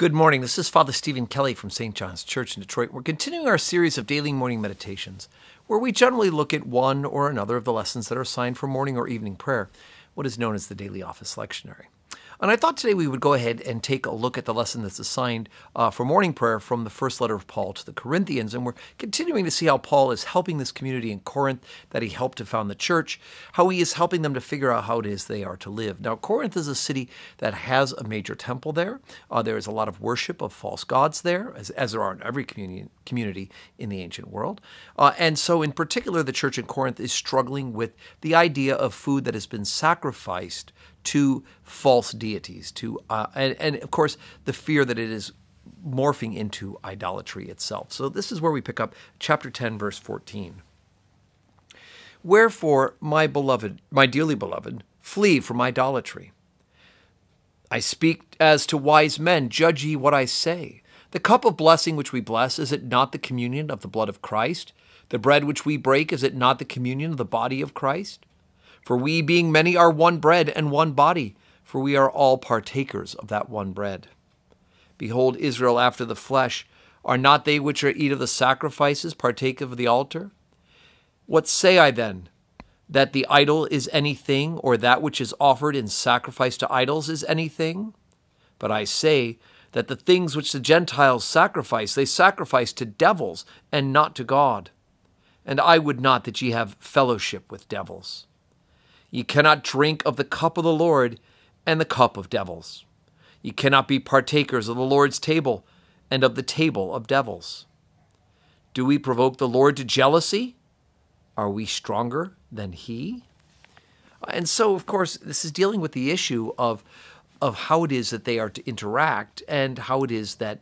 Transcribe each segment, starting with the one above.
Good morning. This is Father Stephen Kelly from St. John's Church in Detroit. We're continuing our series of daily morning meditations, where we generally look at one or another of the lessons that are assigned for morning or evening prayer, what is known as the daily office lectionary. And I thought today we would go ahead and take a look at the lesson that's assigned uh, for morning prayer from the first letter of Paul to the Corinthians. And we're continuing to see how Paul is helping this community in Corinth that he helped to found the church, how he is helping them to figure out how it is they are to live. Now, Corinth is a city that has a major temple there. Uh, there is a lot of worship of false gods there, as, as there are in every community, community in the ancient world. Uh, and so, in particular, the church in Corinth is struggling with the idea of food that has been sacrificed to false deities, to uh, and, and of course the fear that it is morphing into idolatry itself. So this is where we pick up chapter 10 verse 14. Wherefore, my beloved, my dearly beloved, flee from idolatry. I speak as to wise men, judge ye what I say. The cup of blessing which we bless, is it not the communion of the blood of Christ? The bread which we break, is it not the communion of the body of Christ? For we, being many, are one bread and one body, for we are all partakers of that one bread. Behold, Israel after the flesh, are not they which are eat of the sacrifices partake of the altar? What say I then? That the idol is anything, or that which is offered in sacrifice to idols is anything? But I say that the things which the Gentiles sacrifice, they sacrifice to devils and not to God. And I would not that ye have fellowship with devils. You cannot drink of the cup of the Lord and the cup of devils. You cannot be partakers of the Lord's table and of the table of devils. Do we provoke the Lord to jealousy? Are we stronger than He? And so, of course, this is dealing with the issue of, of how it is that they are to interact and how it is that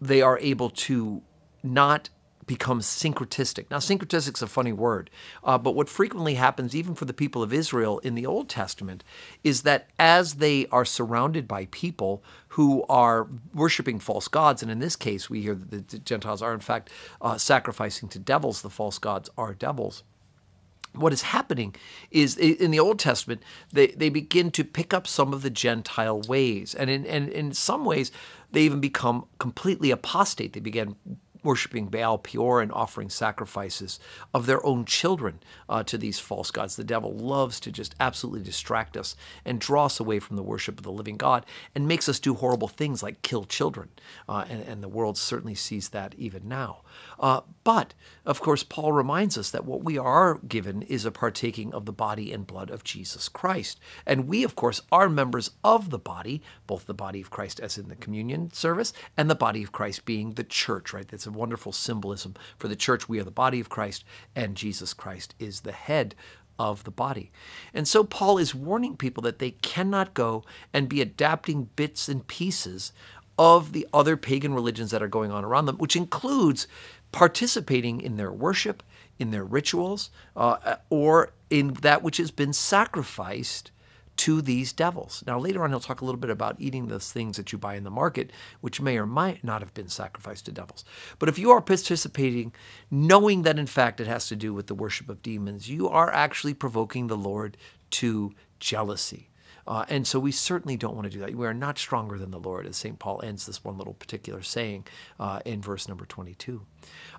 they are able to not becomes syncretistic. Now, syncretistic is a funny word, uh, but what frequently happens, even for the people of Israel in the Old Testament, is that as they are surrounded by people who are worshiping false gods, and in this case, we hear that the Gentiles are, in fact, uh, sacrificing to devils, the false gods are devils what is happening is in the Old Testament, they, they begin to pick up some of the Gentile ways. And in, and in some ways, they even become completely apostate. They begin worshiping Baal Peor and offering sacrifices of their own children uh, to these false gods. The devil loves to just absolutely distract us and draw us away from the worship of the living God and makes us do horrible things like kill children. Uh, and, and, the world certainly sees that even now. Uh, but, of course, Paul reminds us that what we are given is a partaking of the body and blood of Jesus Christ. And we, of course, are members of the body, both the body of Christ as in the communion service and the body of Christ being the church, right? That's a wonderful symbolism for the church. We are the body of Christ, and Jesus Christ is the head of the body. And so Paul is warning people that they cannot go and be adapting bits and pieces of the other pagan religions that are going on around them, which includes participating in their worship, in their rituals, uh, or in that which has been sacrificed to these devils. Now, later on, he'll talk a little bit about eating those things that you buy in the market, which may or might not have been sacrificed to devils. But if you are participating, knowing that in fact it has to do with the worship of demons, you are actually provoking the Lord to jealousy. Uh, and so we certainly don't want to do that. We are not stronger than the Lord, as St. Paul ends this one little particular saying uh, in verse number 22.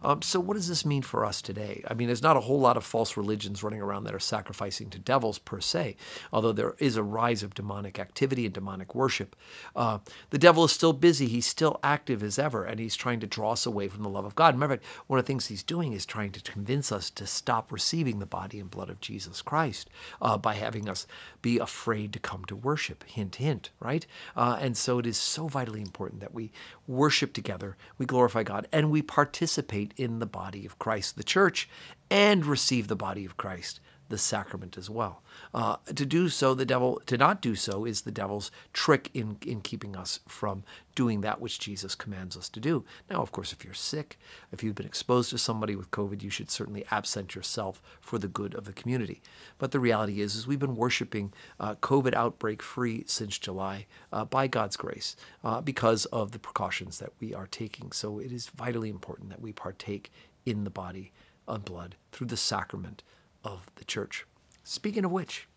Um, so, what does this mean for us today? I mean, there's not a whole lot of false religions running around that are sacrificing to devils per se, although there is a rise of demonic activity and demonic worship. Uh, the devil is still busy, he's still active as ever, and he's trying to draw us away from the love of God. Remember, one of the things he's doing is trying to convince us to stop receiving the body and blood of Jesus Christ uh, by having us be afraid to come come to worship. Hint, hint, right? Uh, and so it is so vitally important that we worship together, we glorify God, and we participate in the body of Christ, the church, and receive the body of Christ the sacrament as well. Uh, to do so, the devil, to not do so, is the devil's trick in, in keeping us from doing that which Jesus commands us to do. Now, of course, if you're sick, if you've been exposed to somebody with COVID, you should certainly absent yourself for the good of the community. But the reality is, is we've been worshiping uh, COVID outbreak free since July uh, by God's grace uh, because of the precautions that we are taking. So it is vitally important that we partake in the body and blood through the sacrament of the church. Speaking of which,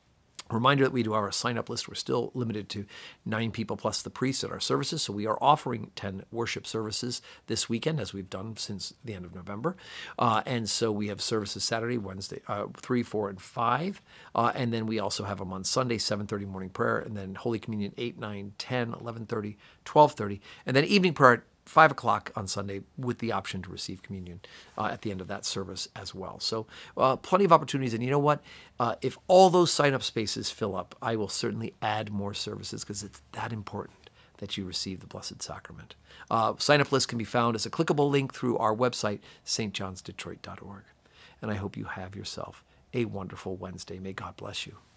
Reminder that we do our sign up list. We're still limited to nine people plus the priests at our services. So we are offering 10 worship services this weekend, as we've done since the end of November. Uh, and so we have services Saturday, Wednesday, uh, 3, 4, and 5. Uh, and then we also have them on Sunday, 7.30 morning prayer, and then Holy Communion 8, 9, 10, 11.30, 12.30, and then evening prayer 5 o'clock on Sunday with the option to receive communion uh, at the end of that service as well. So, uh, plenty of opportunities. And you know what? Uh, if all those sign up spaces fill up, I will certainly add more services because it's that important that you receive the Blessed Sacrament. Uh, sign up list can be found as a clickable link through our website, stjohnsdetroit.org. And I hope you have yourself a wonderful Wednesday. May God bless you.